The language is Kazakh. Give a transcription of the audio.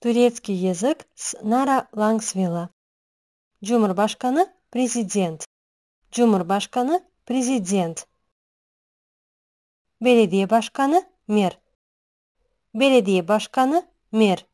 Турецкий язык с Нара Лангсвилла. Джумар Башканы – президент. Джумар Башканы – президент. Беледия Башканы – мер. Беледия Башканы – мер.